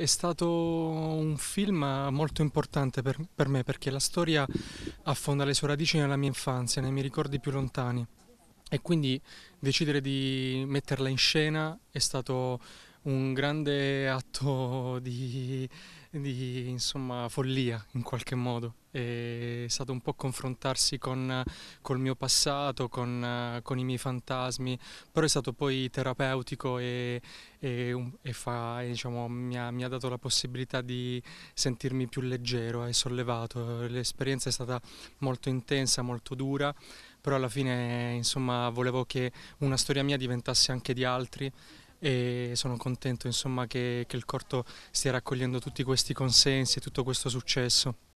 è stato un film molto importante per, per me perché la storia affonda le sue radici nella mia infanzia, nei miei ricordi più lontani e quindi decidere di metterla in scena è stato un grande atto di, di insomma, follia in qualche modo. È stato un po' confrontarsi con, col mio passato, con, con, i miei fantasmi, però è stato poi terapeutico e, e, e, fa, diciamo, mi, ha, mi, ha, dato la possibilità di sentirmi più leggero e sollevato. L'esperienza è stata molto intensa, molto dura, però alla fine insomma, volevo che una storia mia diventasse anche di altri e sono contento insomma, che, che il corto stia raccogliendo tutti questi consensi e tutto questo successo.